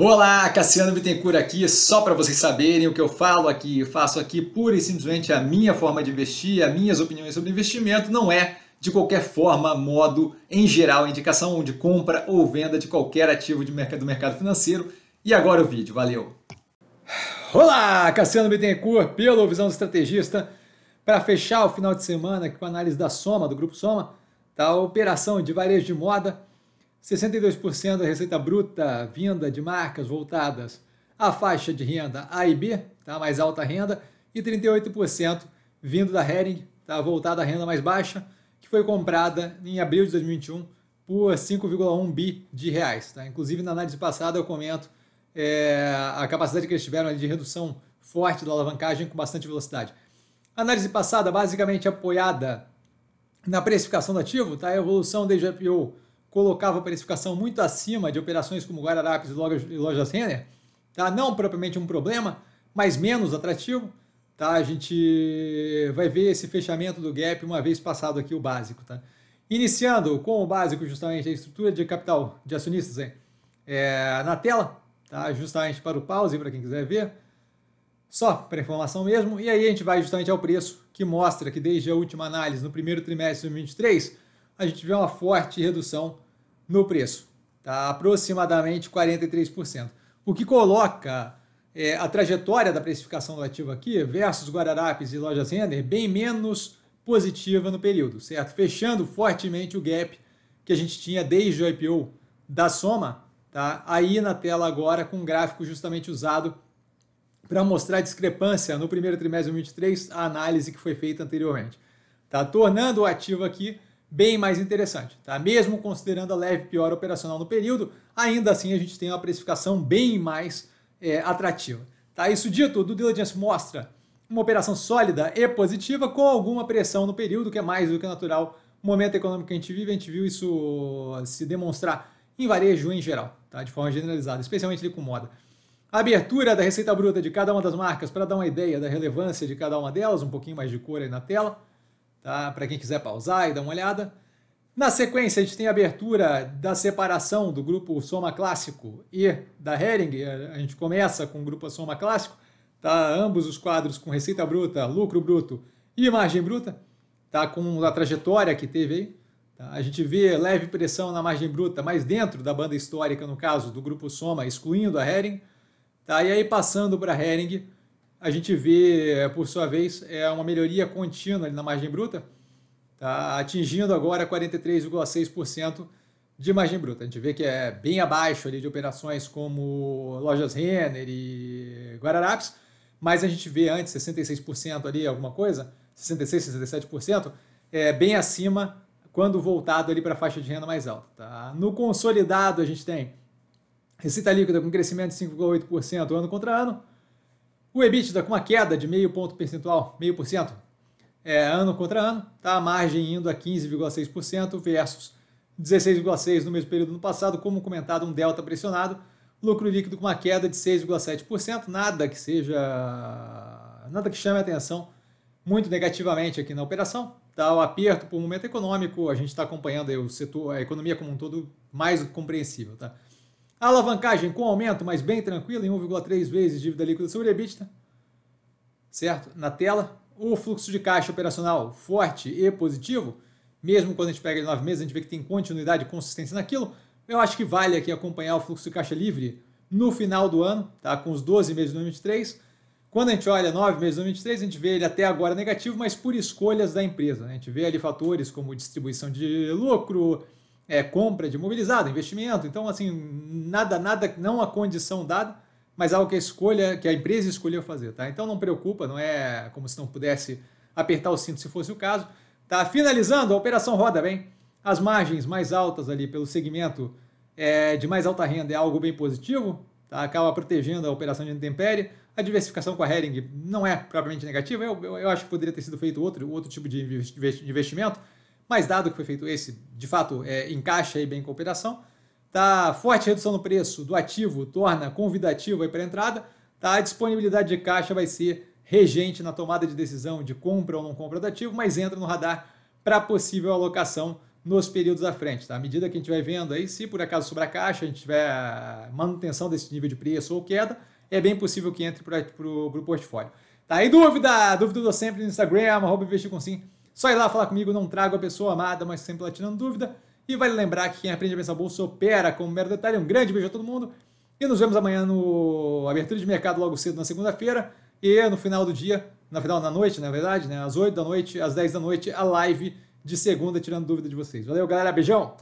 Olá, Cassiano Bittencourt aqui, só para vocês saberem o que eu falo aqui, eu faço aqui pura e simplesmente a minha forma de investir, as minhas opiniões sobre investimento, não é de qualquer forma, modo, em geral, indicação de compra ou venda de qualquer ativo de mercado, do mercado financeiro. E agora o vídeo, valeu! Olá, Cassiano Bittencourt, pelo Visão do Estrategista, para fechar o final de semana com a análise da Soma, do Grupo Soma, da tá operação de varejo de moda, 62% da receita bruta vinda de marcas voltadas à faixa de renda A e B, tá? mais alta renda, e 38% vindo da Hering, tá? voltada à renda mais baixa, que foi comprada em abril de 2021 por 5,1 bi de reais. Tá? Inclusive, na análise passada, eu comento é, a capacidade que eles tiveram de redução forte da alavancagem com bastante velocidade. análise passada, basicamente apoiada na precificação do ativo, tá? a evolução desde o IPO colocava a precificação muito acima de operações como Guararapes e lojas, e lojas Renner, tá? não propriamente um problema, mas menos atrativo. Tá? A gente vai ver esse fechamento do gap uma vez passado aqui o básico. Tá? Iniciando com o básico, justamente a estrutura de capital de acionistas hein? É, na tela, tá? justamente para o pause, para quem quiser ver. Só para informação mesmo. E aí a gente vai justamente ao preço que mostra que desde a última análise no primeiro trimestre de 2023 a gente vê uma forte redução no preço, tá? aproximadamente 43%. O que coloca é, a trajetória da precificação do ativo aqui versus Guararapes e Lojas Render bem menos positiva no período, certo? Fechando fortemente o gap que a gente tinha desde o IPO da Soma, tá? Aí na tela agora com um gráfico justamente usado para mostrar a discrepância no primeiro trimestre de 2023, a análise que foi feita anteriormente. Tá tornando o ativo aqui bem mais interessante, tá? Mesmo considerando a leve piora operacional no período, ainda assim a gente tem uma precificação bem mais é, atrativa. Tá? Isso dito, o due diligence mostra uma operação sólida e positiva com alguma pressão no período, que é mais do que natural. O momento econômico que a gente vive, a gente viu isso se demonstrar em varejo em geral, tá? de forma generalizada, especialmente ali com moda. A abertura da receita bruta de cada uma das marcas para dar uma ideia da relevância de cada uma delas, um pouquinho mais de cor aí na tela tá? Para quem quiser pausar e dar uma olhada. Na sequência, a gente tem a abertura da separação do grupo Soma Clássico e da Hering. A gente começa com o grupo Soma Clássico, tá? Ambos os quadros com receita bruta, lucro bruto e margem bruta, tá? Com a trajetória que teve aí. Tá? A gente vê leve pressão na margem bruta, mas dentro da banda histórica, no caso do grupo Soma, excluindo a Hering. Tá? E aí passando para a Hering, a gente vê, eh, por sua vez, é uma melhoria contínua na margem bruta, tá? atingindo agora 43,6% de margem bruta. A gente vê que é bem abaixo ali de operações como Lojas Renner e Guararapes, mas a gente vê antes 66% ali alguma coisa, 66, 67%, é bem acima quando voltado ali para a faixa de renda mais alta. Tá? No consolidado a gente tem receita líquida com crescimento de 5,8% ano contra ano, o EBITDA com uma queda de meio ponto percentual, meio por cento, é, ano contra ano, tá? a margem indo a 15,6% versus 16,6% no mesmo período do passado, como comentado, um delta pressionado, lucro líquido com uma queda de 6,7%, nada que seja, nada que chame a atenção muito negativamente aqui na operação, tá? o aperto por momento econômico, a gente está acompanhando o setor, a economia como um todo mais compreensível, tá? Alavancagem com aumento, mas bem tranquilo em 1,3 vezes dívida líquida sobre EBITDA. Certo? Na tela, o fluxo de caixa operacional forte e positivo, mesmo quando a gente pega de nove meses, a gente vê que tem continuidade e consistência naquilo. Eu acho que vale aqui acompanhar o fluxo de caixa livre no final do ano, tá? com os 12 meses de 2023. Quando a gente olha 9 meses de 2023, a gente vê ele até agora negativo, mas por escolhas da empresa. Né? A gente vê ali fatores como distribuição de lucro, é, compra de imobilizado, investimento. Então, assim, nada, nada, não a condição dada, mas algo que a escolha, que a empresa escolheu fazer, tá? Então não preocupa, não é como se não pudesse apertar o cinto se fosse o caso. Tá finalizando, a operação roda bem. As margens mais altas ali pelo segmento é, de mais alta renda é algo bem positivo, tá? acaba protegendo a operação de intempérie. A diversificação com a Hering não é propriamente negativa, eu, eu, eu acho que poderia ter sido feito outro, outro tipo de investimento, mas dado que foi feito esse, de fato, é, encaixa aí bem com a operação. Tá forte redução no preço do ativo, torna convidativo aí para entrada. Tá, a disponibilidade de caixa vai ser regente na tomada de decisão de compra ou não compra do ativo, mas entra no radar para possível alocação nos períodos à frente. Tá? À medida que a gente vai vendo aí, se por acaso sobrar caixa, a gente tiver manutenção desse nível de preço ou queda, é bem possível que entre para o portfólio. Tá? aí dúvida? Dúvida eu dou sempre no Instagram, arroba investir com sim só ir lá falar comigo, não trago a pessoa amada, mas sempre lá tirando dúvida. E vale lembrar que quem aprende a pensar bolsa opera com um mero detalhe. Um grande beijo a todo mundo. E nos vemos amanhã no Abertura de Mercado, logo cedo, na segunda-feira. E no final do dia, na final, na noite, na verdade, né? Às 8 da noite, às 10 da noite, a live de segunda, tirando dúvida de vocês. Valeu, galera. Beijão!